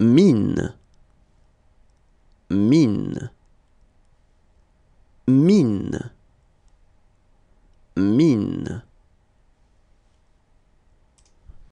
mine mine mine mine